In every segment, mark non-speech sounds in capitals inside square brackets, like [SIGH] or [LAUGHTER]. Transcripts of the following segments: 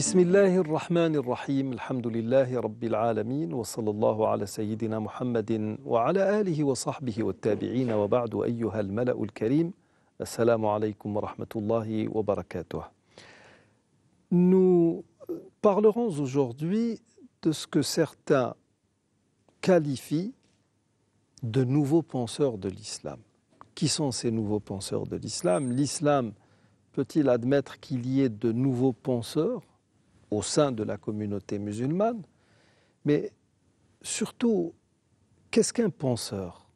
بسم الله الرحمن الرحيم الحمد لله رب العالمين وصلى الله على سيدنا محمد وعلى آله وصحبه والتابعين وبعد أيها الملأ الكريم السلام عليكم ورحمة الله وبركاته Nous parlerons aujourd'hui de ce que certains qualifient de nouveaux penseurs de l'islam. Qui sont ces nouveaux penseurs de l'islam L'islam peut-il admettre qu'il y ait de nouveaux penseurs au sein de la communauté musulmane, mais surtout, qu'est-ce qu'un penseur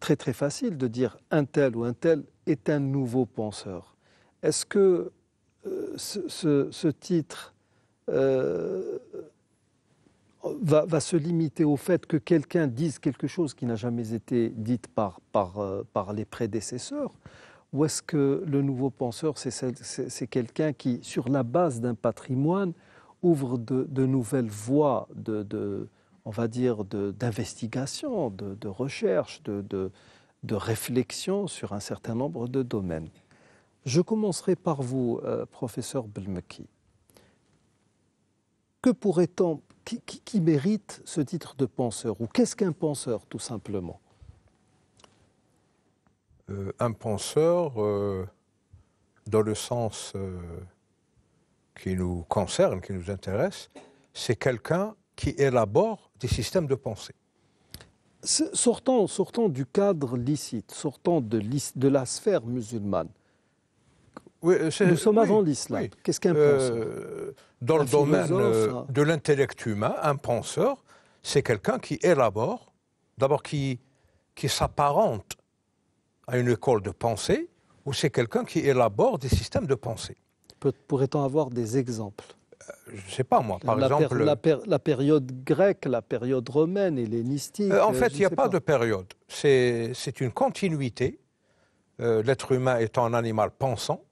Très très facile de dire un tel ou un tel est un nouveau penseur. Est-ce que euh, ce, titre euh, va, se limiter au fait que quelqu'un dise quelque chose qui n'a jamais été dite euh, par les prédécesseurs ou est-ce que le nouveau penseur, c'est quelqu'un qui, sur la base d'un patrimoine, ouvre de, nouvelles voies on va dire, d'investigation, de, recherche, de, réflexion sur un certain nombre de domaines Je commencerai par vous, euh, professeur Belmaki. Que pourrait-on, qui mérite ce titre de penseur Ou qu'est-ce qu'un penseur, tout simplement euh, un penseur euh, dans le sens euh, qui nous concerne, qui nous intéresse, c'est quelqu'un qui élabore des systèmes de pensée. Sortant, sortant du cadre licite, sortant de, la sphère musulmane, nous sommes avant l'islam. Qu'est-ce qu'un penseur Dans le domaine de l'intellect humain, un penseur, c'est quelqu'un qui élabore, d'abord qui, qui s'apparente à une école de pensée ou c'est quelqu'un qui élabore des systèmes de pensée. Pourrait-on avoir des exemples euh, je ne sais pas moi, par la exemple... la, période grecque, la période romaine, hellénistique... Euh, en fait, il n'y a pas, de période. C'est une continuité. Euh, l'être humain étant un animal pensant,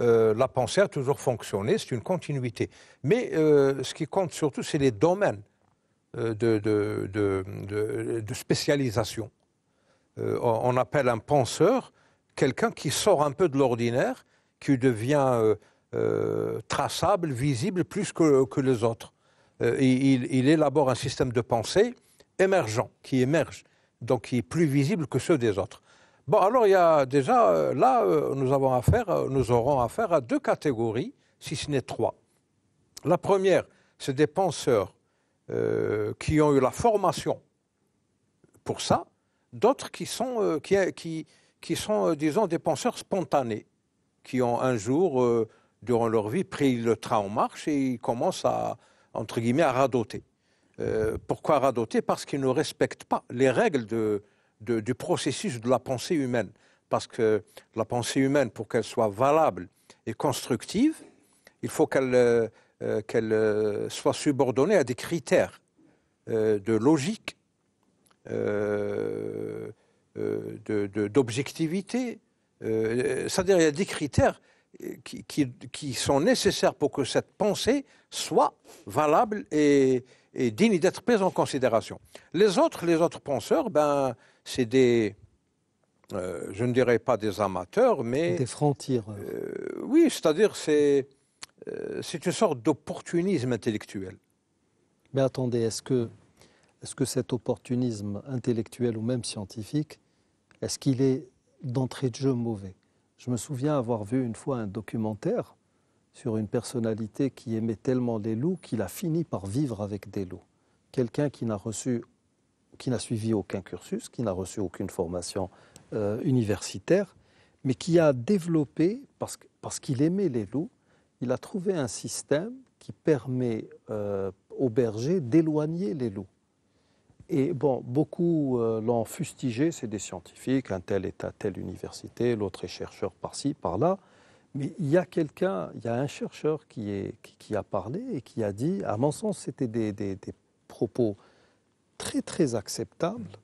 euh, la pensée a toujours fonctionné, c'est une continuité. Mais ce qui compte surtout, c'est les domaines de, de, de spécialisation. Euh, on appelle un penseur quelqu'un qui sort un peu de l'ordinaire, qui devient euh, euh, traçable, visible plus que, les autres. Il, élabore un système de pensée émergent, qui émerge, donc qui est plus visible que ceux des autres. Bon, alors il y a déjà, là, nous, avons affaire, nous aurons affaire à deux catégories, si ce n'est trois. La première, c'est des penseurs qui ont eu la formation pour ça, d'autres qui sont, euh, qui, qui, sont euh, disons, des penseurs spontanés, qui ont un jour, euh, durant leur vie, pris le train en marche et ils commencent à, entre guillemets, à radoter. pourquoi radoter Parce qu'ils ne respectent pas les règles du processus de la pensée humaine. Parce que la pensée humaine, pour qu'elle soit valable et constructive, il faut qu'elle soit subordonnée à des critères de logique, euh, euh, d'objectivité. Euh, c'est-à-dire, il y a des critères qui, qui, qui, sont nécessaires pour que cette pensée soit valable et, digne d'être prise en considération. Les autres, les autres penseurs, ben, c'est des, je ne dirais pas des amateurs, mais des frontières. oui, c'est-à-dire c'est c'est une sorte d'opportunisme intellectuel. Mais attendez, est-ce que est-ce que cet opportunisme intellectuel ou même scientifique, est-ce qu'il est d'entrée de jeu mauvais Je me souviens avoir vu une fois un documentaire sur une personnalité qui aimait tellement les loups qu'il a fini par vivre avec des loups. Quelqu'un qui n'a reçu, qui n'a suivi aucun cursus, qui n'a reçu aucune formation euh, universitaire, mais qui a développé, parce, qu'il aimait les loups, il a trouvé un système qui permet euh, aux bergers d'éloigner les loups. Et bon, beaucoup euh, l'ont fustigé, c'est des scientifiques, un tel est à telle université, l'autre est chercheur par-ci, par-là. Mais il y a quelqu'un, il y a un chercheur qui, a parlé et qui a dit, à mon sens, c'était des, propos très, très acceptables.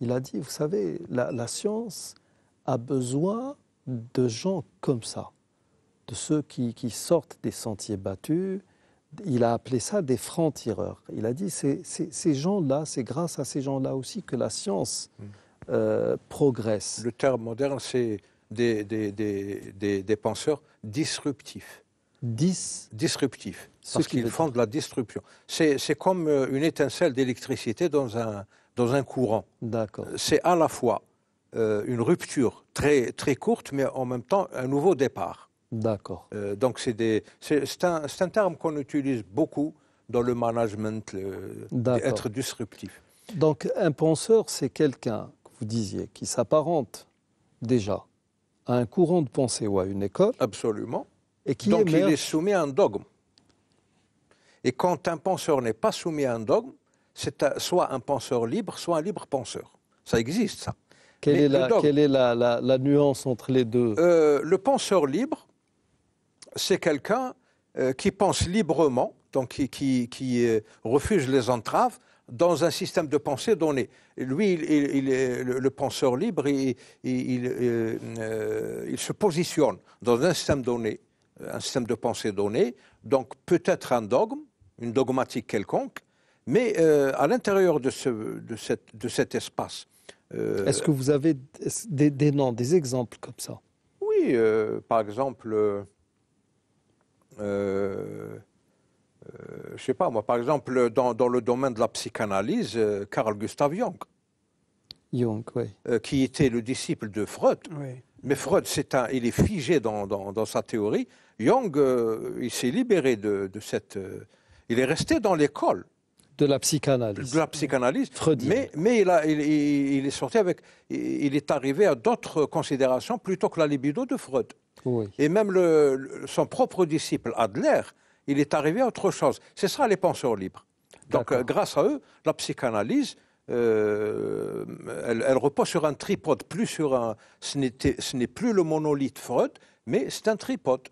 Il a dit, vous savez, la, science a besoin de gens comme ça, de ceux qui sortent des sentiers battus, il a appelé ça des francs-tireurs. Il a dit c'est, ces gens-là, c'est grâce à ces gens-là aussi que la science mm. euh, progresse. Le terme moderne, c'est des, penseurs disruptifs. Dis... Disruptifs. Parce qu'ils font de la disruption. C'est, comme euh, une étincelle d'électricité dans un, courant. C'est à la fois euh, une rupture très, très courte, mais en même temps un nouveau départ. D'accord. Euh, donc c'est un, terme qu'on utilise beaucoup dans le management, le, être disruptif. Donc un penseur, c'est quelqu'un, vous disiez, qui s'apparente déjà à un courant de pensée ou à une école. Absolument. Et qui donc il est soumis à un dogme. Et quand un penseur n'est pas soumis à un dogme, c'est soit un penseur libre, soit un libre penseur. Ça existe, ça. Quelle est, la, quelle est nuance entre les deux euh, Le penseur libre, c'est quelqu'un euh, qui pense librement, donc qui, qui, euh, refuse les entraves dans un système de pensée donné. Lui, il, est le penseur libre, il, euh, il, se positionne dans un système donné, un système de pensée donné, donc peut-être un dogme, une dogmatique quelconque, mais à l'intérieur de, ce, de, cet espace. Est-ce que vous avez des, noms, des exemples comme ça Oui, par exemple euh, euh, je ne sais pas, moi, par exemple, dans, le domaine de la psychanalyse, euh, Carl Gustav Jung. Jung, qui était le disciple de Freud. Mais Freud, c'est un, il est figé dans, sa théorie. Jung, il s'est libéré de, cette. il est resté dans l'école. De la psychanalyse. De la psychanalyse. Freudien. Mais, il, a, il, est sorti avec. Il est arrivé à d'autres considérations plutôt que la libido de Freud. Et même le, son propre disciple, Adler, il est arrivé à autre chose. C'est ça les penseurs libres. Donc, euh, grâce à eux, la psychanalyse, euh, elle, repose sur un tripode, plus sur un. Ce n'est plus le monolithe Freud, mais c'est un tripode.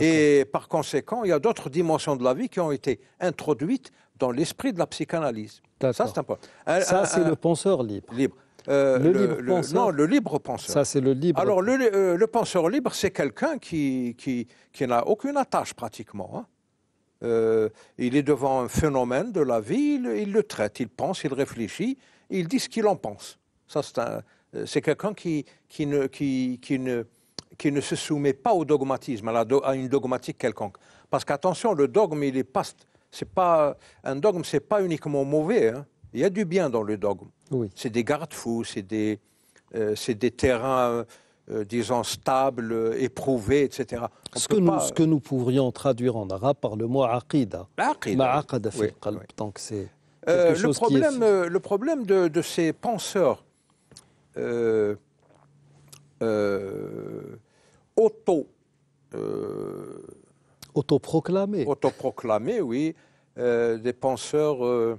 Et par conséquent, il y a d'autres dimensions de la vie qui ont été introduites dans l'esprit de la psychanalyse. Ça, c'est important. ça, c'est le penseur libre. Libre. Euh, le, libre penseur. Non, le libre penseur. Ça, c'est le libre. Alors, le, penseur euh, libre, c'est quelqu'un qui, qui, qui n'a aucune attache pratiquement. Hein. Euh, il est devant un phénomène de la vie, il, le traite, il pense, il réfléchit, il dit ce qu'il en pense. Ça, c'est, c'est quelqu'un qui, qui, ne, qui, qui, ne, qui ne se soumet pas au dogmatisme, à, une dogmatique quelconque. Parce qu'attention, le dogme, il est pas, c'est pas un dogme, c'est pas uniquement mauvais. Hein. Il y a du bien dans le dogme. C'est des garde-fous, c'est des, euh, des, terrains, euh, disons, stables, éprouvés, etc. ce, que nous, ce que nous pourrions traduire en arabe par le mot aqida. Aqida. c'est le problème, de, de ces penseurs euh, auto... autoproclamés. Autoproclamés, oui. des penseurs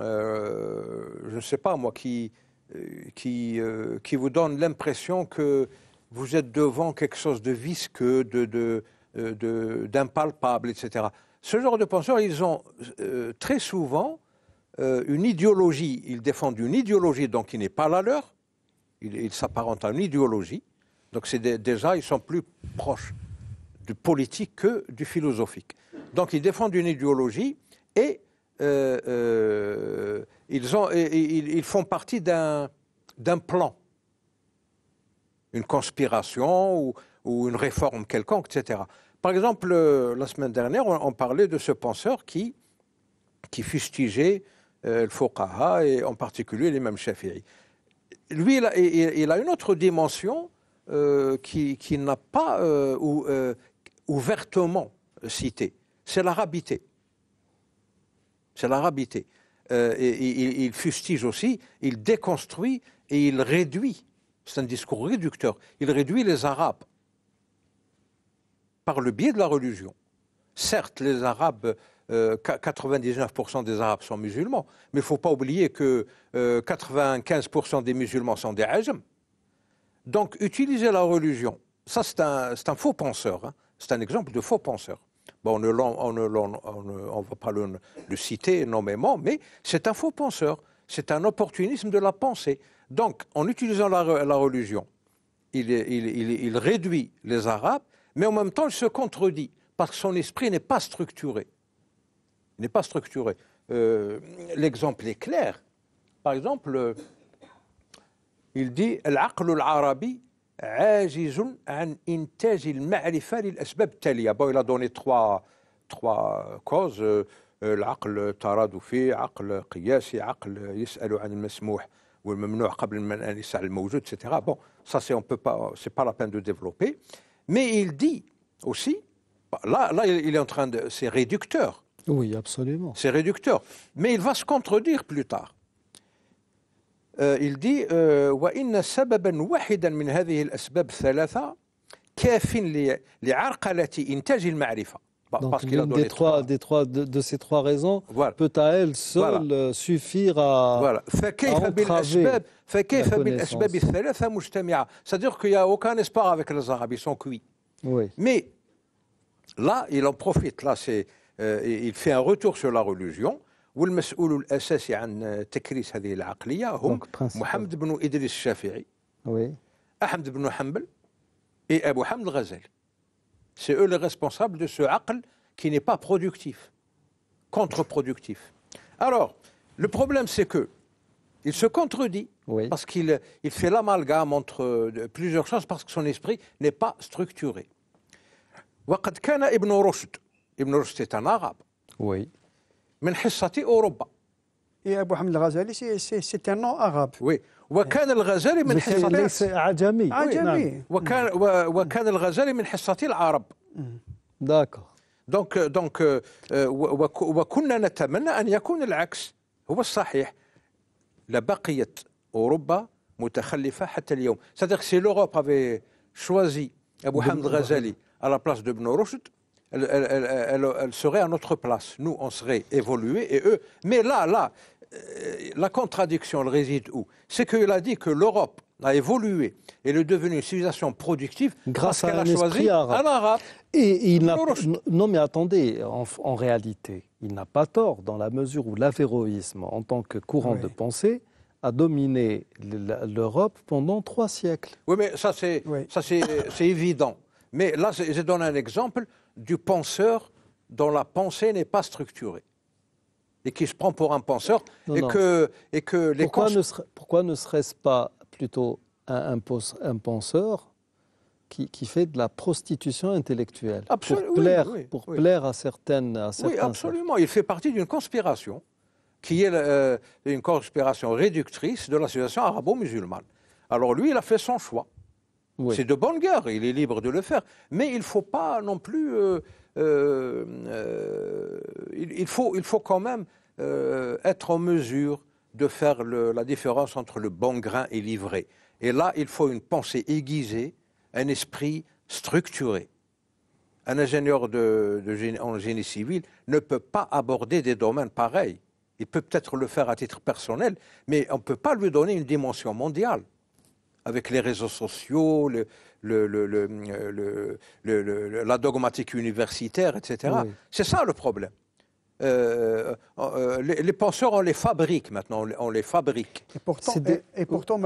euh, je ne sais pas moi, qui, euh, qui, euh, qui vous donne l'impression que vous êtes devant quelque chose de visqueux, d'impalpable, de, de, etc. Ce genre de penseurs, ils ont très souvent une idéologie. Ils défendent une idéologie, donc qui n'est pas la leur. Ils il s'apparentent à une idéologie. Donc c'est déjà, ils sont plus proches du politique que du philosophique. Donc ils défendent une idéologie et euh, euh, ils, ont, ils, font partie d'un, plan, une conspiration ou, une réforme quelconque, etc. Par exemple, euh, la semaine dernière, on, parlait de ce penseur qui, qui fustigeait le Fouqaha et en particulier l'imam Shafi'i. Lui, il a, il, a, une autre dimension qui, qui, n'a pas ou, ouvertement citée, c'est l'arabité. C'est l'arabité. Euh, il, fustige aussi, il déconstruit et il réduit. C'est un discours réducteur. Il réduit les Arabes par le biais de la religion. Certes, les Arabes, 99% euh, des Arabes sont musulmans, mais il ne faut pas oublier que 95% euh, des musulmans sont des Ajams. Donc, utiliser la religion, ça c'est un, faux penseur, hein. c'est un exemple de faux penseur on ne, va pas le, citer énormément, mais c'est un faux penseur. C'est un opportunisme de la pensée. Donc, en utilisant la, religion, il, réduit les Arabes, mais en même temps, il se contredit, parce que son esprit n'est pas structuré. n'est pas structuré. Euh, l'exemple est clair. Par exemple, euh, il dit « L'aql al-arabi il a donné trois causes, التالية دوني تخوا تخوا كوز etc. Bon, ça c'est on pas, c'est pas la peine de développer. Mais il dit aussi, là, là il est en train de, c'est réducteur. Oui, absolument. C'est réducteur. Mais il va se contredire plus tard. Euh, il dit وإن سببا واحدا من هذه الأسباب الثلاثة كاف لعرقلة إنتاج المعرفة Donc, parce qu'il a donné des trois, des trois de, de, ces trois raisons voilà. peut à elle seule voilà. suffire à, voilà. C'est-à-dire qu'il n'y a aucun espoir avec les Arabes, ils sont cuits. Oui. Mais là, il en profite, là, c'est, euh, il fait un retour sur la religion, والمسؤول الاساسي عن تكريس هذه العقليه هم محمد بن ادريس الشافعي وي احمد بن حنبل et ابو حمد الغزالي سي eux les responsables de ce عقل qui n'est pas productif, contre-productif. Alors, le problème, c'est que il se contredit parce qu'il il fait l'amalgame entre euh, plusieurs choses parce que son esprit n'est pas structuré. وقد كان ابن رشد ابن رشد est un arabe من حصة أوروبا يا أبو حمد الغزالي سي سي سي نو أغاب وي وكان الغزالي من حصة ليس عجمي عجمي نعم. نعم. وكان وكان الغزالي من حصة العرب داكور دونك دونك آه، وكنا نتمنى أن يكون العكس هو الصحيح لبقيت أوروبا متخلفة حتى اليوم سي لوروب افي شوازي أبو حمد الغزالي على بلاس دو بن رشد elle, elle, serait à notre place. Nous, on serait évolués et eux. Mais là, là, euh, la contradiction, elle réside où C'est qu'il a dit que l'Europe a évolué. Elle est devenue une civilisation productive grâce à la a choisi arabe. Et il n'a non mais attendez, en, réalité, il n'a pas tort dans la mesure où l'avéroïsme, en tant que courant de pensée, a dominé l'Europe pendant trois siècles. Oui, mais ça c'est ça c'est évident. Mais là, je donne un exemple du penseur dont la pensée n'est pas structurée et qui se prend pour un penseur et, Que, et que les pourquoi, ne serait, ce pas plutôt un, penseur qui, fait de la prostitution intellectuelle pour plaire, à certaines à Oui, absolument. Il fait partie d'une conspiration qui est euh, une conspiration réductrice de la situation arabo-musulmane. Alors lui, il a fait son choix. C'est de bonne guerre, il est libre de le faire. Mais il ne faut pas non plus. Euh, euh, euh, il, faut, il faut quand même être en mesure de faire la différence entre le bon grain et l'ivré. Et là, il faut une pensée aiguisée, un esprit structuré. Un ingénieur en génie civil ne peut pas aborder des domaines pareils. Il peut peut-être le faire à titre personnel, mais on ne peut pas lui donner une dimension mondiale avec les réseaux sociaux, le, la dogmatique universitaire, etc. C'est ça le problème. Euh, euh, euh, les, penseurs, on les fabrique maintenant, on les fabrique. Et pourtant, des... et, pourtant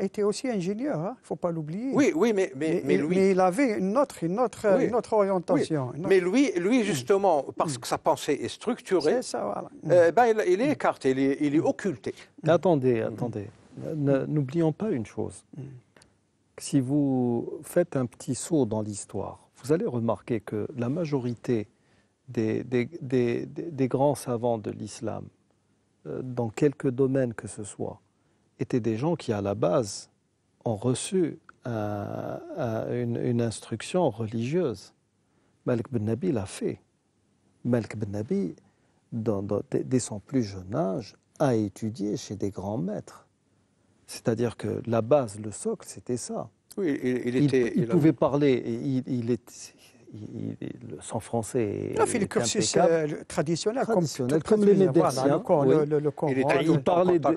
était aussi ingénieur, il hein, ne faut pas l'oublier. Oui, oui, mais, mais, mais, il avait une autre, une autre, autre orientation. Mais lui, lui justement, parce mm. que sa pensée est structurée, ça, mm. ben, il, est écarté, il est, il est occulté. Attendez, attendez n'oublions pas une chose. Mm. Si vous faites un petit saut dans l'histoire, vous allez remarquer que la majorité des, grands savants de l'islam, euh, dans quelques domaines que ce soit, étaient des gens qui, à la base, ont reçu une, instruction religieuse. Malik ben Nabi l'a fait. Malik ben Nabi, dès son plus jeune âge, a étudié chez des grands maîtres c'est-à-dire que la base, le socle, c'était ça. Oui, il, il, était, il, pouvait parler, il, est, le français est, non, est euh, le cursus traditionnel, traditionnel comme, comme, les Médecins. le, il, parlait de,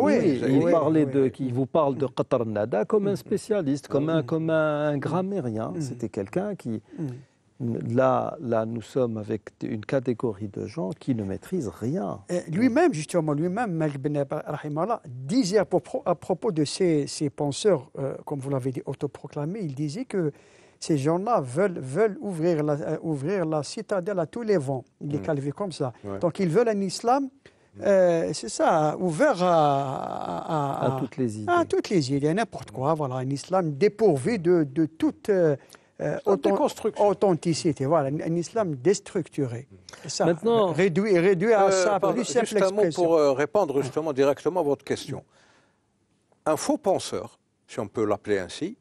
oui, il parlait de, il vous parle de Qatar Nada comme un mm, mm. spécialiste, comme un, mm. comme un grammairien. C'était quelqu'un qui Là, là, nous sommes avec une catégorie de gens qui ne maîtrisent rien. Lui-même, justement, lui-même, Malik Ben Rahimallah, disait à propos, à propos de ces, penseurs, euh, comme vous l'avez dit, autoproclamés, il disait que ces gens-là veulent, veulent ouvrir, la, euh, ouvrir la citadelle à tous les vents. Il est mm. calvé comme ça. Donc, ils veulent un islam mm. euh, c'est ça, ouvert à, à, toutes les idées. À toutes les idées, n'importe quoi. Voilà, un islam dépourvu de, de toute euh, authenticité. Voilà, un, islam déstructuré. Ça, Maintenant, réduit, à euh, ça, plus simple pour euh, répondre justement directement à votre question. Un faux penseur, si on peut l'appeler ainsi,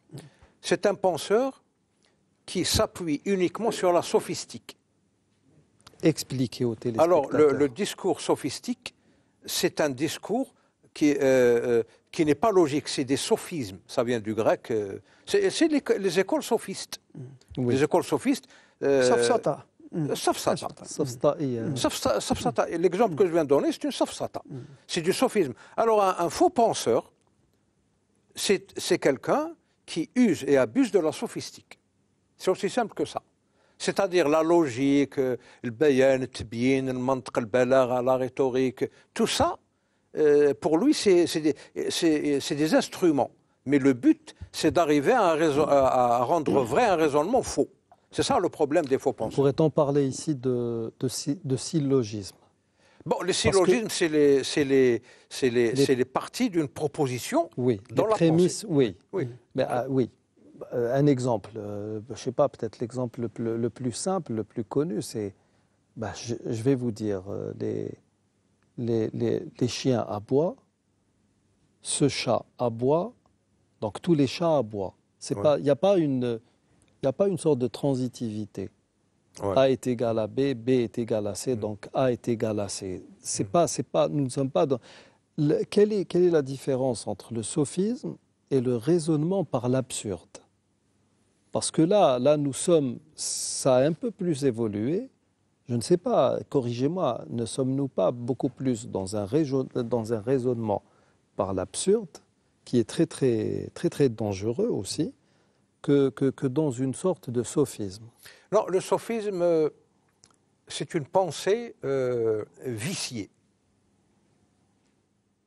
c'est un penseur qui s'appuie uniquement sur la sophistique. Expliquez au téléspectateurs. Alors, le discours sophistique, c'est un discours qui, euh, euh, qui n'est pas logique, c'est des sophismes, ça vient du grec. Euh, c'est les, écoles sophistes. Les écoles sophistes. Safsata. Safsata. Safsata. L'exemple que je viens de donner, c'est une safsata. C'est du sophisme. Alors, un, faux penseur, c'est quelqu'un qui use et abuse de la sophistique. C'est aussi simple que ça. C'est-à-dire la logique, le bayan, le tbien, le mantra, le la rhétorique, tout ça, euh, pour lui, c'est des, instruments. Mais le but, c'est d'arriver à, à, rendre vrai un raisonnement faux. C'est ça le problème des faux penseurs. Pourrait-on parler ici de, de, syllogisme Bon, les syllogismes, c'est les, les, parties d'une proposition oui, dans la prémisse pensée. Oui, oui. Mais, ah, oui. Euh, un exemple, euh, je ne sais pas, peut-être l'exemple le, plus simple, le plus connu, c'est, bah, je, vais vous dire, des les, chiens aboient, ce chat aboie, donc tous les chats aboient. Il n'y a, pas une, a pas une sorte de transitivité. A est égal à B, B est égal à C, mm. donc A est égal à C. C'est mm. pas, c'est pas, nous ne sommes pas quelle, est, la différence entre le sophisme et le raisonnement par l'absurde Parce que là, là, nous sommes, ça a un peu plus évolué, je ne sais pas, corrigez-moi, ne sommes-nous pas beaucoup plus dans un, raisonnement par l'absurde, qui est très, très, très, très dangereux aussi, que, que, dans une sorte de sophisme Non, le sophisme, c'est une pensée euh, viciée.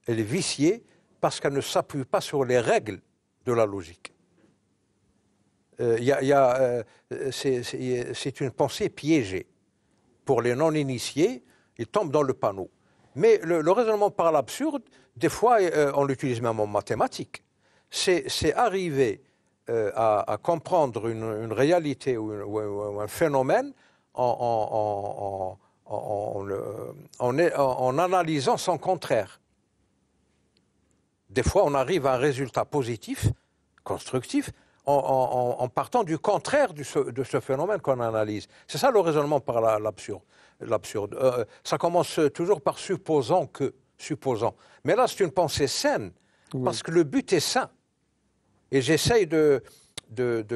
Elle est viciée parce qu'elle ne s'appuie pas sur les règles de la logique. Euh, euh, c'est une pensée piégée pour les non-initiés, ils tombent dans le panneau. Mais le, raisonnement par l'absurde, des fois, euh, on l'utilise même en mathématiques. C'est arriver euh, à, comprendre une, réalité ou, un phénomène en, en analysant son contraire. Des fois, on arrive à un résultat positif, constructif, en, partant du contraire de ce phénomène qu'on analyse. C'est ça le raisonnement par l'absurde. Euh, ça commence toujours par supposant que, supposant. Mais là, c'est une pensée saine, parce que le but est sain. Et j'essaye de,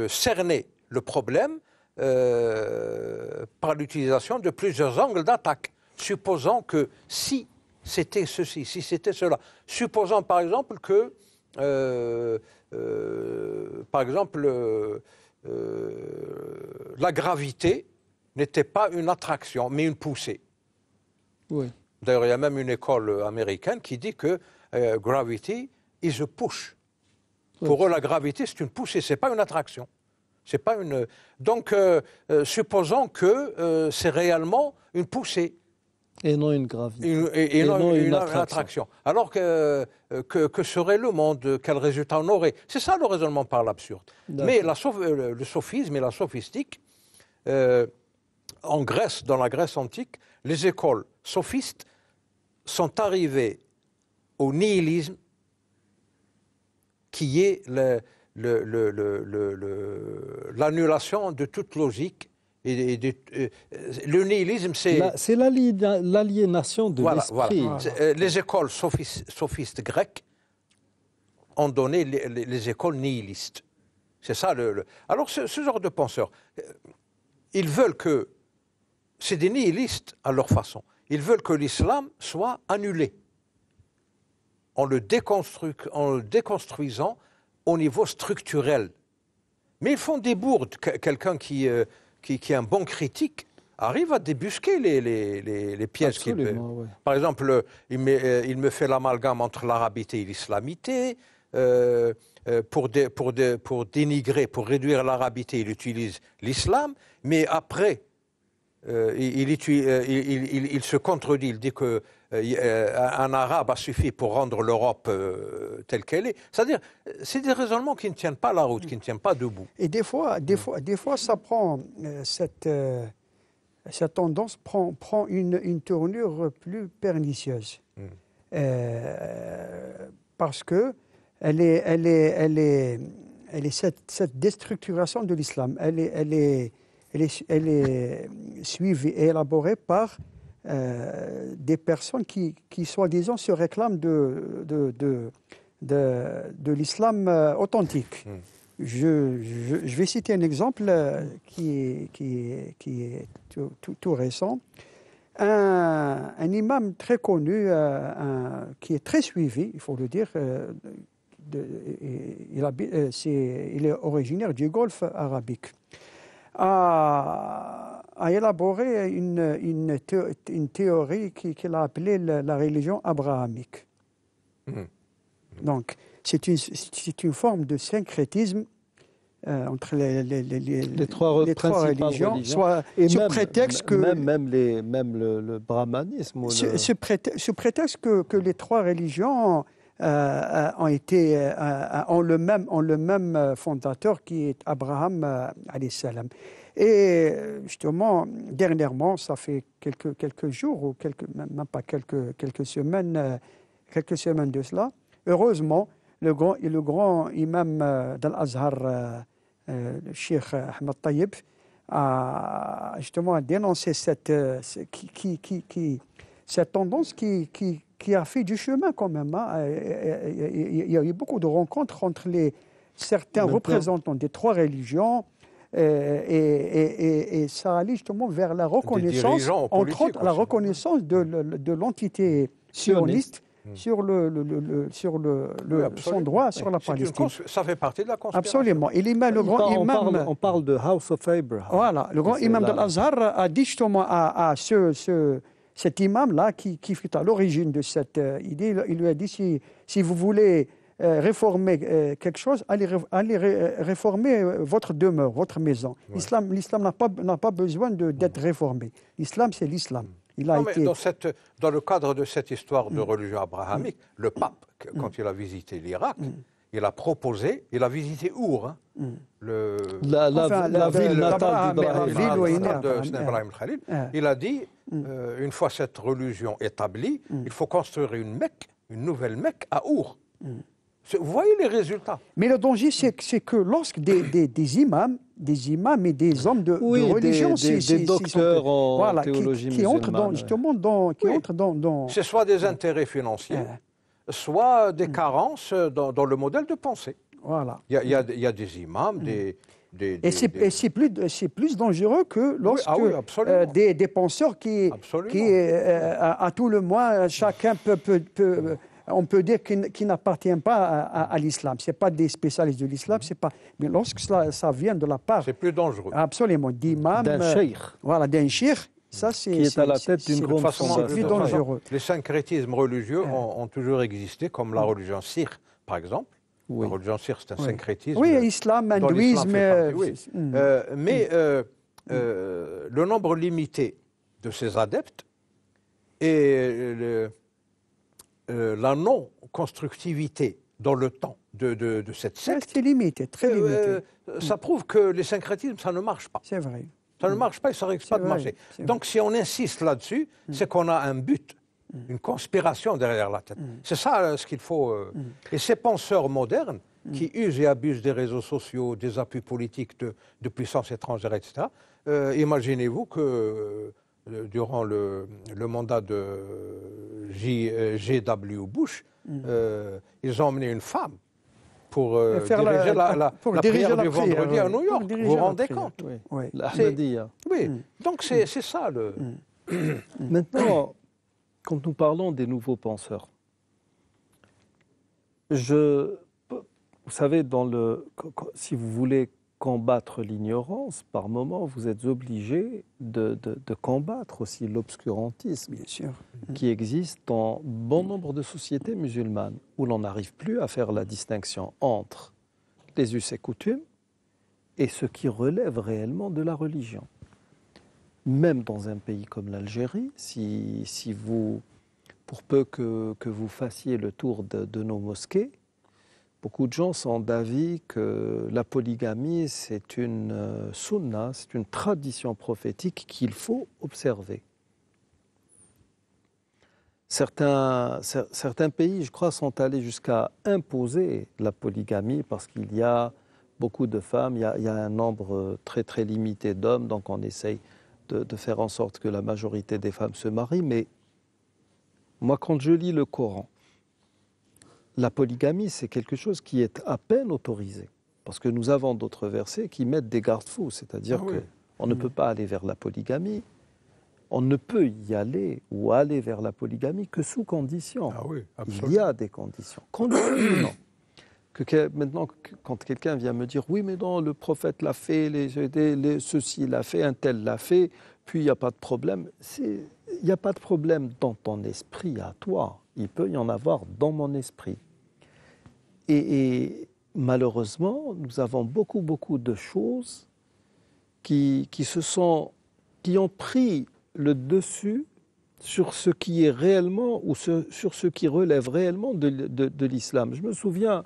cerner le problème euh, par l'utilisation de plusieurs angles d'attaque, supposant que si c'était ceci, si c'était cela, supposant par exemple que euh, euh, par exemple, euh, la gravité n'était pas une attraction, mais une poussée. D'ailleurs, il y a même une école américaine qui dit que gravity is a push. Pour eux, la gravité, c'est une poussée, c'est pas une attraction. C'est pas une. Donc, supposons que c'est réellement une poussée. Et non une gravité. et, non, une, attraction. Alors euh, que, que, serait le monde Quel résultat on aurait C'est ça le raisonnement par l'absurde. Mais la, euh, le sophisme et la sophistique, euh, en Grèce, dans la Grèce antique, les écoles sophistes sont arrivées au nihilisme qui est l'annulation le, de toute logique euh, le nihilisme, c'est... c'est l'aliénation de l'esprit. Euh, les écoles sophistes, grecques ont donné les, écoles nihilistes. C'est ça le, Alors, ce, genre de penseurs, euh, ils veulent que... C'est des nihilistes à leur façon. Ils veulent que l'islam soit annulé en le, déconstruisant au niveau structurel. Mais ils font des bourdes. Quelqu'un qui, qui, est un bon critique, arrive à débusquer les, pièces qu'il veut. Par exemple, euh, il me, euh, il me fait l'amalgame entre l'arabité et l'islamité. Euh, pour, pour, pour, dénigrer, pour réduire l'arabité, il utilise l'islam, mais après, il, il, se contredit, il dit que euh, euh, un arabe a suffi pour rendre l'Europe euh, telle qu'elle est. C'est-à-dire, c'est des raisonnements qui ne tiennent pas la route, qui ne tiennent pas debout. Et des fois, des mm. fois, des fois ça prend cette, cette tendance prend, prend une, une tournure plus pernicieuse. Mm. parce que elle est, elle est, elle est, elle est cette, cette déstructuration de l'islam, elle est, elle, est, elle, est, elle est suivie et élaborée par euh, des personnes qui, qui soi-disant, se réclament de, de, de, de, l'islam euh, authentique. Hmm. Je, je, vais citer un exemple euh, qui est, qui qui est tout, tout, récent. Un, un, imam très connu, qui est très suivi, il faut le dire, il, est, il, est, originaire du Golfe arabique. Ah, a élaboré une, une, théorie, une théorie qu'il a appelée la, religion abrahamique. Hmm. Donc, c'est une, une, forme de syncrétisme euh, entre les, les, les, les trois, religions, Soit, et même, prétexte que... Même, les, le, brahmanisme... Sous, prétexte, que, que, les trois religions euh, euh, ont été euh, ont le même ont le même fondateur qui est Abraham salam. Et justement, dernièrement, ça fait quelques quelques jours ou quelques même pas quelques quelques semaines quelques semaines de cela. Heureusement, le grand le grand imam d'Al-Azhar, le Cheikh Ahmed Tayyib, a justement dénoncé cette qui qui, qui cette tendance qui, qui, a fait du chemin quand même. Hein. Il y a eu beaucoup de rencontres entre les, certains représentants des trois religions. Et, et, et, et, ça allait justement vers la reconnaissance, entre autres, la reconnaissance de, l'entité sioniste hmm. sur le, sur le, son droit sur la Palestine. ça fait partie de la conspiration. Absolument. Et l'imam, le grand on imam... Parle, de House of Abraham. Voilà. Le grand imam de azhar a dit justement à, ce, cet imam-là qui, fut à l'origine de cette euh, idée, il lui a dit si, vous voulez euh, réformer euh, quelque chose, allez, réformer votre demeure, votre maison. L'islam, n'a, pas, besoin d'être mm. réformé. L'islam, c'est l'islam. Mm. Il a dans, le cadre de cette histoire de mm. religion abrahamique, le pape, quand il a visité l'Irak, il a proposé, il a visité Our, hein. mm. la, ville de Khalil. Il a dit, mm. euh, une fois cette religion établie, mm. il faut construire une Mecque, une nouvelle Mecque à Our. Vous voyez les résultats. Mais le danger, c'est que, lorsque des, imams, des imams et des hommes de, religion, des, docteurs en théologie qui, musulmane, dans, dans, qui entrent dans, Ce soit des intérêts financiers soit des mm. carences dans, le modèle de pensée. Voilà. Il y, a, des imams, mm. des... Des, et c'est plus, dangereux que ah lorsque euh, des, penseurs qui, qui euh, à, tout le moins, chacun peut, euh, on peut dire qu'il n'appartiennent n'appartient pas à, l'islam. Ce pas des spécialistes de l'islam, mm. c'est pas. Mais lorsque ça vient de la part. C'est plus dangereux. Absolument. d'imams… – D'un euh, Voilà, d'un cheikh ça, qui est, à la tête d'une grande façon plus dangereux. Les syncrétismes religieux ont, toujours existé, comme la religion sire, par exemple. Oui. La religion sire, c'est un syncrétisme. Oui, islam, hindouisme. mais le nombre limité de ses adeptes et euh, euh, la non-constructivité dans le temps de, de, cette secte. C'est limité, très euh, limité. Ça hmm. prouve que les syncrétismes, ça ne marche pas. C'est vrai. Ça ne mm. marche pas et ne risque pas de marcher. Donc si on insiste là-dessus, mm. c'est qu'on a un but mm. une conspiration derrière la tête. C'est ça euh, ce qu'il faut. Euh, et ces penseurs modernes qui usent et abusent des réseaux sociaux, des appuis politiques de, puissance étrangère, étrangères, etc., euh, imaginez-vous que durant le, mandat de J, G.W. Bush, ils ont emmené une femme pour euh, diriger la, la, [LAUGHS] prière du vendredi à New York. Vous vous rendez compte Oui. oui. Hein. Mm. Donc mm. c'est ça le. Mm. [COUGHS] Maintenant, quand nous parlons des nouveaux penseurs, je, vous savez, dans le, si vous voulez combattre l'ignorance, par moments, vous êtes obligé de, combattre aussi l'obscurantisme qui existe dans bon nombre de sociétés musulmanes, où l'on n'arrive plus à faire la distinction entre les us et coutumes et ce qui relève réellement de la religion. Même dans un pays comme l'Algérie, si, si, vous, pour peu que, vous fassiez le tour de nos mosquées, Beaucoup de gens sont d'avis que la polygamie, c'est une euh, sunna, c'est une tradition prophétique qu'il faut observer. Certains, certains, pays, je crois, sont allés jusqu'à imposer la polygamie parce qu'il y a beaucoup de femmes, il y a, un nombre euh, très très limité d'hommes, donc on essaye de faire en sorte que la majorité des femmes se marient. Mais moi, quand je lis le Coran, la polygamie, c'est quelque chose qui est à peine autorisé. Parce que nous avons d'autres versets qui mettent des garde-fous, c'est-à-dire ah que qu'on ne mm. peut pas aller vers la polygamie, on ne peut y aller ou aller vers la polygamie que sous condition. Ah il y a des conditions. [COUGHS] maintenant, quand quelqu'un vient me dire, oui, mais non, le prophète l'a fait, les, les, ceci l'a fait, un tel l'a fait, puis il n'y a pas de problème, il n'y a pas de problème dans ton esprit à toi il peut y en avoir dans mon esprit. Et, malheureusement, nous avons beaucoup, beaucoup de choses qui, qui, se sont, qui ont pris le dessus sur ce qui est réellement ou sur ce qui relève réellement de, l'islam. Je me souviens,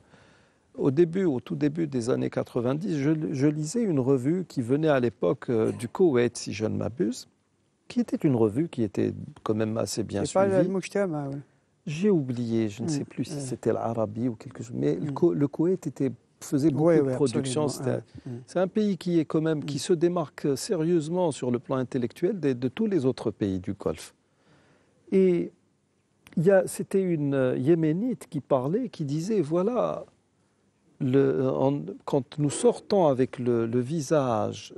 au début, au tout début des années 90, je, lisais une revue qui venait à l'époque euh, du Koweït, si je ne m'abuse, qui était une revue qui était quand même assez bien suivie. Pas le j'ai oublié, je ne mm, sais plus si mm. c'était l'Arabie ou quelque chose, mais le, mm. Koweït était, faisait beaucoup de production. C'est un pays qui est quand même qui se démarque euh, sérieusement sur le plan intellectuel de, tous les autres pays du Golfe. Et c'était une euh, yéménite qui parlait, qui disait voilà, le, euh, quand nous sortons avec le, visage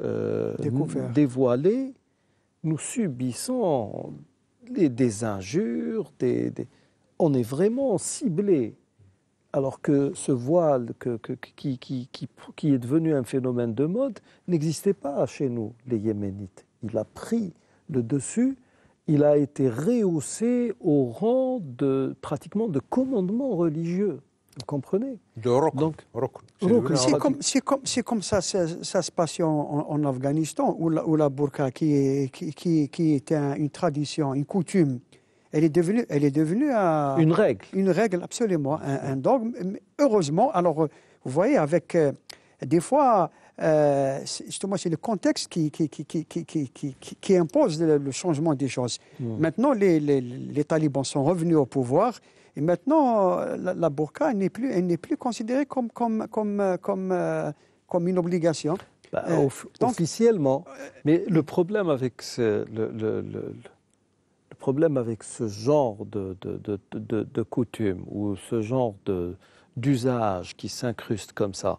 dévoilé, nous subissons des injures, des, on est vraiment ciblé, alors que ce voile que, qui, qui, est devenu un phénomène de mode n'existait pas chez nous, les Yéménites. Il a pris le dessus, il a été rehaussé au rang de pratiquement de commandement religieux. Vous comprenez De rock. Donc, C'est comme, comme, comme, ça, ça se passe en, Afghanistan, où la, où la burqa, qui, qui, était une tradition, une coutume, elle est devenue, elle est devenue une règle. Une règle, absolument, un, dogme. Heureusement, alors, euh, vous voyez, avec euh, des fois, euh, justement, c'est le contexte qui, qui, impose le, changement des choses. Maintenant, les, talibans sont revenus au pouvoir. Et maintenant, la, burqa n'est plus, elle n'est plus considérée comme, comme, comme, comme, comme une obligation. Bah, officiellement. Mais le problème avec le, problème avec ce genre de, coutume ou ce genre d'usage qui s'incruste comme ça,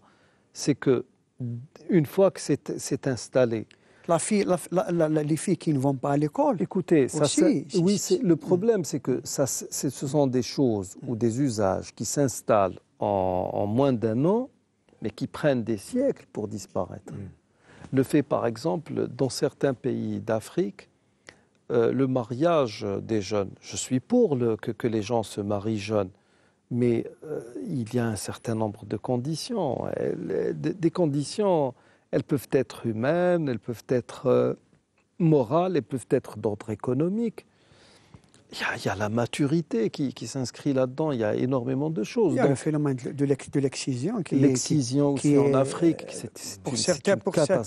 c'est que une fois que c'est installé, la fille, les filles qui ne vont pas à l'école. Écoutez, ça, aussi, oui, le problème, c'est que ça, ce sont des choses ou des usages qui s'installent en, moins d'un an, mais qui prennent des siècles pour disparaître. Le mm. fait, par exemple, dans certains pays d'Afrique, euh, le mariage des jeunes. Je suis pour que, les gens se marient jeunes, mais euh, il y a un certain nombre de conditions. des conditions, elles peuvent être humaines, elles peuvent être euh, morales, elles peuvent être d'ordre économique. Il y, a, la maturité qui, s'inscrit là-dedans, il y a énormément de choses. Il y a le phénomène de l'excision qui L'excision aussi en Afrique, euh, c'est pour une, certains, pour certains,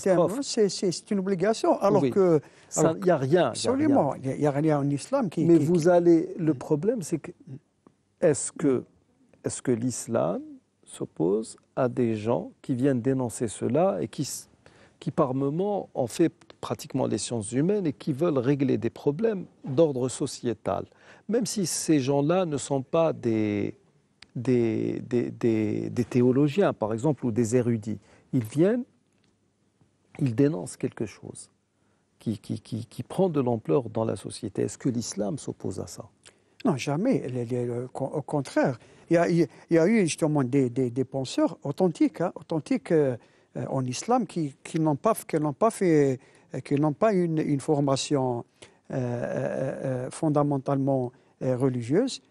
c'est une obligation, alors que... Il n'y a rien. Absolument, il n'y a, rien en islam qui... Mais vous allez... Le problème, c'est que... Est-ce que, est que l'islam s'oppose à des gens qui viennent dénoncer cela et qui, qui par moments, en fait pratiquement les sciences humaines et qui veulent régler des problèmes d'ordre sociétal. Même si ces gens-là ne sont pas des, des, des, théologiens, par exemple, ou des érudits, ils viennent, ils dénoncent quelque chose. Qui, qui, qui, prend de l'ampleur dans la société. Est-ce que l'islam s'oppose à ça Non, jamais. au contraire, il y, a, il y, a, eu justement des, des, penseurs authentiques, hein, authentiques euh, euh, en islam qui, n'ont pas, pas fait, euh, qui n'ont pas une, formation euh, fondamentalement religieuse.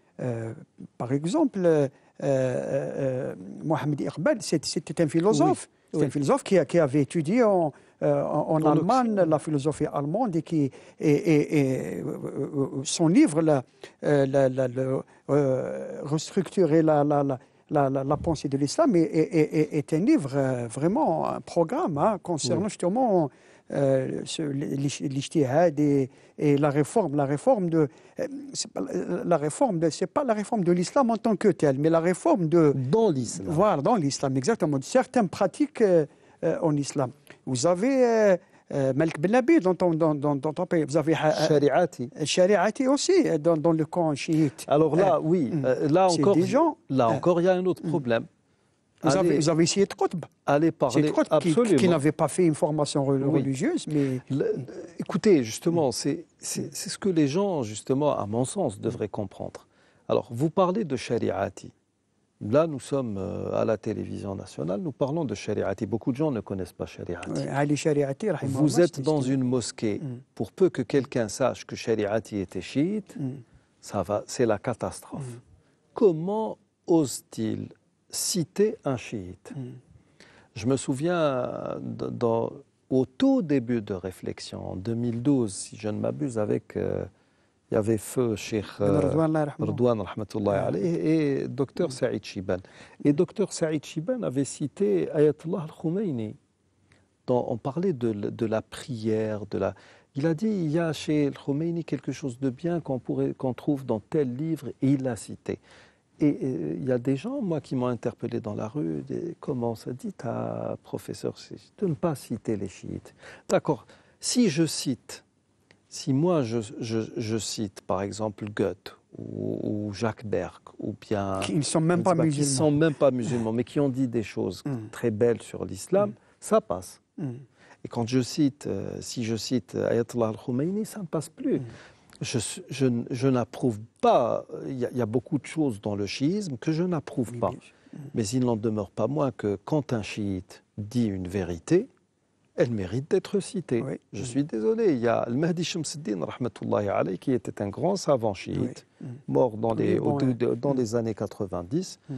par exemple, Mohamed Iqbal, c'était un philosophe. un philosophe qui, qui avait étudié en, en, Allemagne la philosophie allemande et, qui, et, et, son livre, la, la, la, la restructurer la, la, pensée de l'islam est, est, un livre, euh, vraiment un programme hein, concernant justement euh, et, la réforme. La réforme de. Euh, la réforme, c'est pas la réforme de l'islam en tant que telle, mais la réforme de. Dans l'islam. Voilà, dans l'islam, exactement. De certaines pratiques euh, en islam. Vous avez. Euh, Malik Ben dans ton, dans, ton pays. Vous avez. Euh, Shariati. Shariati aussi, euh, dans, dans le camp chiite. Alors là, oui, là encore. Là encore, il y a un autre problème. Vous, avez, vous avez, essayé de Qutb. Allez parler. qui, n'avait pas fait une formation religieuse, mais. écoutez, justement, c'est ce que les gens, justement, à mon sens, devraient comprendre. Alors, vous parlez de Shariati. Là, nous sommes euh, à la télévision nationale, nous parlons de Shariati. Beaucoup de gens ne connaissent pas Shariati. Vous êtes dans une mosquée. Mm. Pour peu que quelqu'un sache que Shariati était chiite, mm. ça va, c'est la catastrophe. Mm. Comment ose-t-il citer un chiite Je me souviens au tout début de réflexion, en 2012, si je ne m'abuse, avec. Euh, il y avait feu Cheikh ben, euh, ah. alayhi, et docteur Saïd Chiban. Et docteur Saïd Chiban avait cité Ayatollah al-Khomeini. On parlait de, la prière, de la... Il a dit, il y a chez khomeini quelque chose de bien qu'on trouve dans tel livre, et il l'a cité. Et, il y a des gens, moi, qui m'ont interpellé dans la rue, comment ça dit à professeur de ne pas citer les chiites. D'accord, si je cite si moi je, cite par exemple Goethe ou, Jacques Berck ou bien qui ne sont même pas, musulmans, qui sont même pas musulmans, mais qui ont dit des choses mm. très belles sur l'islam, mm. ça passe. Mm. Et quand je cite, euh, si je cite euh, Ayatollah khomeini ça ne passe plus. Je, n'approuve pas, il y, a beaucoup de choses dans le chiisme que je n'approuve pas. Mais il n'en demeure pas moins que quand un chiite dit une vérité, elle mérite d'être citée. Je suis désolé, il y a Al-Mahdi Shamsuddin, qui était un grand savant chiite, mm. mort dans, les, dans mm. années 90. Mm.